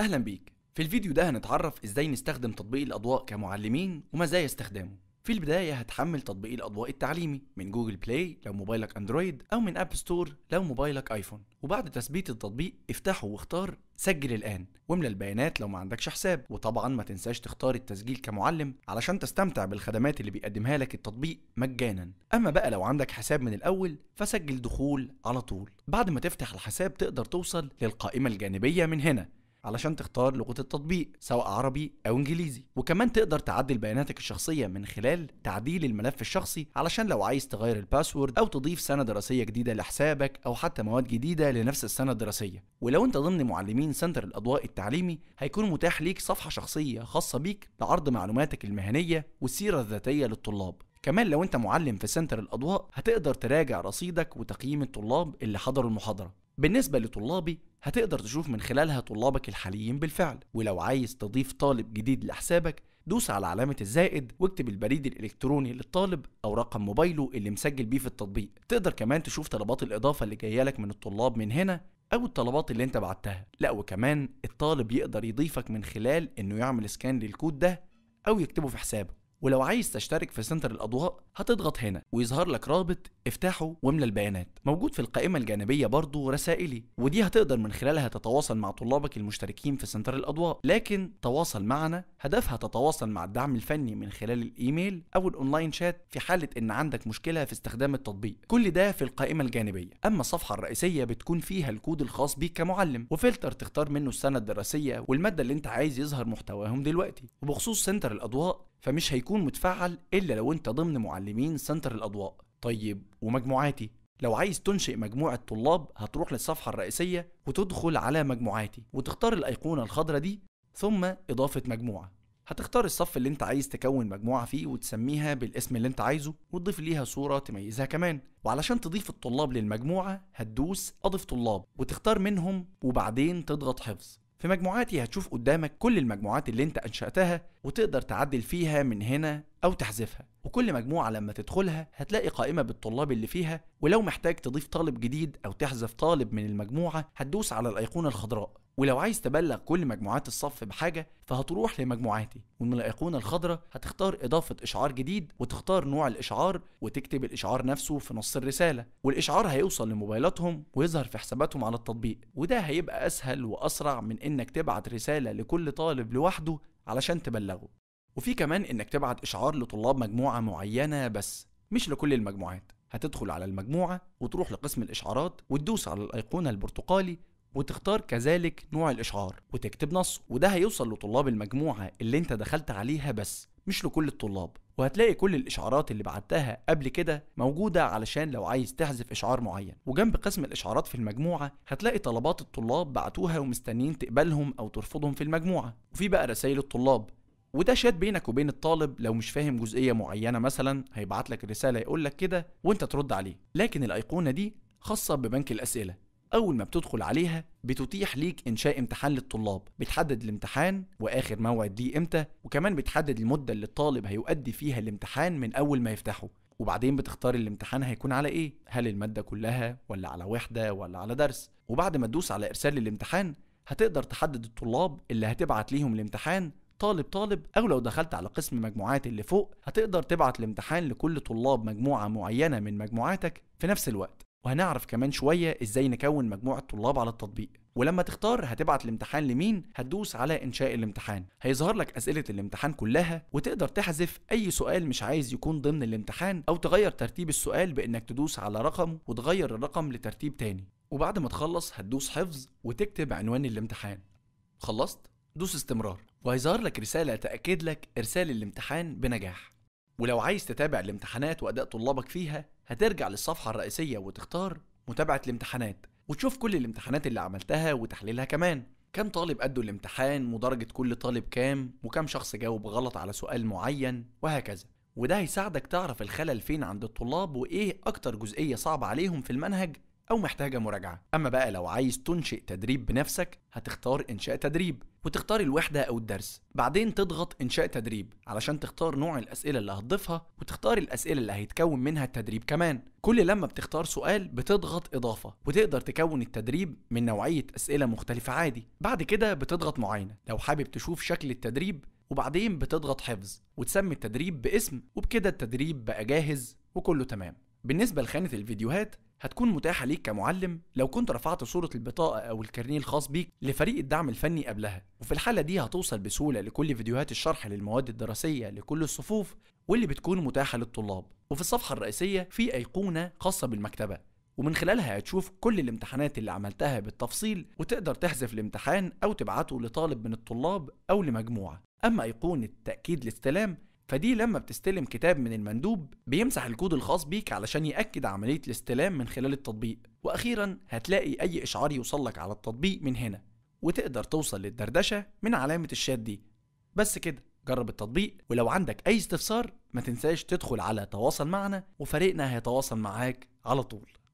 اهلا بيك في الفيديو ده هنتعرف ازاي نستخدم تطبيق الاضواء كمعلمين ومزايا استخدامه في البدايه هتحمل تطبيق الاضواء التعليمي من جوجل بلاي لو موبايلك اندرويد او من اب ستور لو موبايلك ايفون وبعد تثبيت التطبيق افتحه واختار سجل الان واملى البيانات لو ما عندكش حساب وطبعا ما تنساش تختار التسجيل كمعلم علشان تستمتع بالخدمات اللي بيقدمها لك التطبيق مجانا اما بقى لو عندك حساب من الاول فسجل دخول على طول بعد ما تفتح الحساب تقدر توصل للقائمه الجانبيه من هنا علشان تختار لغه التطبيق سواء عربي او انجليزي وكمان تقدر تعدل بياناتك الشخصيه من خلال تعديل الملف الشخصي علشان لو عايز تغير الباسورد او تضيف سنه دراسيه جديده لحسابك او حتى مواد جديده لنفس السنه الدراسيه ولو انت ضمن معلمين سنتر الاضواء التعليمي هيكون متاح ليك صفحه شخصيه خاصه بيك لعرض معلوماتك المهنيه والسيره الذاتيه للطلاب كمان لو انت معلم في سنتر الاضواء هتقدر تراجع رصيدك وتقييم الطلاب اللي حضروا المحاضره بالنسبة لطلابي هتقدر تشوف من خلالها طلابك الحاليين بالفعل ولو عايز تضيف طالب جديد لحسابك دوس على علامة الزائد واكتب البريد الإلكتروني للطالب أو رقم موبايله اللي مسجل بيه في التطبيق تقدر كمان تشوف طلبات الإضافة اللي جاية لك من الطلاب من هنا أو الطلبات اللي أنت بعتها لا وكمان الطالب يقدر يضيفك من خلال إنه يعمل سكان للكود ده أو يكتبه في حسابه ولو عايز تشترك في سنتر الاضواء هتضغط هنا ويظهر لك رابط افتحه واملى البيانات موجود في القائمه الجانبيه برضو رسائلي ودي هتقدر من خلالها تتواصل مع طلابك المشتركين في سنتر الاضواء لكن تواصل معنا هدفها تتواصل مع الدعم الفني من خلال الايميل او الاونلاين شات في حاله ان عندك مشكله في استخدام التطبيق كل ده في القائمه الجانبيه اما الصفحه الرئيسيه بتكون فيها الكود الخاص بيك كمعلم وفلتر تختار منه السنه الدراسيه والماده اللي انت عايز يظهر محتواهم دلوقتي وبخصوص سنتر الاضواء فمش هيكون متفعل إلا لو أنت ضمن معلمين سنتر الأضواء طيب ومجموعاتي لو عايز تنشئ مجموعة طلاب هتروح للصفحة الرئيسية وتدخل على مجموعاتي وتختار الأيقونة الخضراء دي ثم إضافة مجموعة هتختار الصف اللي انت عايز تكون مجموعة فيه وتسميها بالاسم اللي انت عايزه وتضيف ليها صورة تميزها كمان وعلشان تضيف الطلاب للمجموعة هتدوس أضف طلاب وتختار منهم وبعدين تضغط حفظ في مجموعاتي هتشوف قدامك كل المجموعات اللي انت انشأتها وتقدر تعدل فيها من هنا او تحذفها وكل مجموعة لما تدخلها هتلاقي قائمة بالطلاب اللي فيها ولو محتاج تضيف طالب جديد او تحذف طالب من المجموعة هتدوس على الايقونة الخضراء ولو عايز تبلغ كل مجموعات الصف بحاجة فهتروح لمجموعاتي ومن الأيقونة الخضراء هتختار إضافة إشعار جديد وتختار نوع الإشعار وتكتب الإشعار نفسه في نص الرسالة والإشعار هيوصل لموبايلاتهم ويظهر في حساباتهم على التطبيق وده هيبقى أسهل وأسرع من إنك تبعت رسالة لكل طالب لوحده علشان تبلغه وفي كمان إنك تبعت إشعار لطلاب مجموعة معينة بس مش لكل المجموعات هتدخل على المجموعة وتروح لقسم الإشعارات وتدوس على الأيقونة البرتقالي وتختار كذلك نوع الإشعار وتكتب نصه وده هيوصل لطلاب المجموعة اللي انت دخلت عليها بس مش لكل الطلاب وهتلاقي كل الاشعارات اللي بعتها قبل كده موجوده علشان لو عايز تحذف اشعار معين وجنب قسم الاشعارات في المجموعه هتلاقي طلبات الطلاب بعتوها ومستنيين تقبلهم او ترفضهم في المجموعه وفي بقى رسائل الطلاب وده شات بينك وبين الطالب لو مش فاهم جزئيه معينه مثلا هيبعت لك رساله يقول لك كده وانت ترد عليه لكن الايقونه دي خاصه ببنك الاسئله اول ما بتدخل عليها بتتيح ليك انشاء امتحان للطلاب بتحدد الامتحان واخر موعد ليه امتى وكمان بتحدد المده اللي الطالب هيؤدي فيها الامتحان من اول ما يفتحه وبعدين بتختار الامتحان هيكون على ايه هل الماده كلها ولا على وحده ولا على درس وبعد ما تدوس على ارسال الامتحان هتقدر تحدد الطلاب اللي هتبعت ليهم الامتحان طالب طالب او لو دخلت على قسم مجموعات اللي فوق هتقدر تبعت الامتحان لكل طلاب مجموعه معينه من مجموعاتك في نفس الوقت وهنعرف كمان شوية ازاي نكون مجموعة طلاب على التطبيق ولما تختار هتبعت الامتحان لمين هتدوس على انشاء الامتحان هيظهر لك اسئله الامتحان كلها وتقدر تحذف اي سؤال مش عايز يكون ضمن الامتحان او تغير ترتيب السؤال بانك تدوس على رقم وتغير الرقم لترتيب تاني وبعد ما تخلص هتدوس حفظ وتكتب عنوان الامتحان خلصت دوس استمرار وهيظهر لك رساله تاكد لك ارسال الامتحان بنجاح ولو عايز تتابع الامتحانات وأداء طلابك فيها هترجع للصفحة الرئيسية وتختار متابعة الامتحانات وتشوف كل الامتحانات اللي عملتها وتحليلها كمان كم طالب أدوا الامتحان ودرجة كل طالب كام وكم شخص جاوب غلط على سؤال معين وهكذا وده هيساعدك تعرف الخلل فين عند الطلاب وإيه أكتر جزئية صعبة عليهم في المنهج أو محتاجة مراجعة أما بقى لو عايز تنشئ تدريب بنفسك هتختار إنشاء تدريب وتختار الوحدة أو الدرس بعدين تضغط إنشاء تدريب علشان تختار نوع الأسئلة اللي هتضيفها وتختار الأسئلة اللي هيتكون منها التدريب كمان كل لما بتختار سؤال بتضغط إضافة وتقدر تكون التدريب من نوعية أسئلة مختلفة عادي بعد كده بتضغط معينة لو حابب تشوف شكل التدريب وبعدين بتضغط حفظ وتسمي التدريب باسم وبكده التدريب بقى جاهز وكله تمام بالنسبة لخانة الفيديوهات هتكون متاحة ليك كمعلم لو كنت رفعت صورة البطاقة أو الكارنيه الخاص بيك لفريق الدعم الفني قبلها وفي الحالة دي هتوصل بسهولة لكل فيديوهات الشرح للمواد الدراسية لكل الصفوف واللي بتكون متاحة للطلاب وفي الصفحة الرئيسية في أيقونة خاصة بالمكتبة ومن خلالها هتشوف كل الامتحانات اللي عملتها بالتفصيل وتقدر تحذف الامتحان أو تبعته لطالب من الطلاب أو لمجموعة أما أيقونة تأكيد الاستلام فدي لما بتستلم كتاب من المندوب بيمسح الكود الخاص بيك علشان يأكد عملية الاستلام من خلال التطبيق وأخيرا هتلاقي أي إشعار يوصلك على التطبيق من هنا وتقدر توصل للدردشة من علامة الشات دي بس كده جرب التطبيق ولو عندك أي استفسار ما تنساش تدخل على تواصل معنا وفريقنا هيتواصل معاك على طول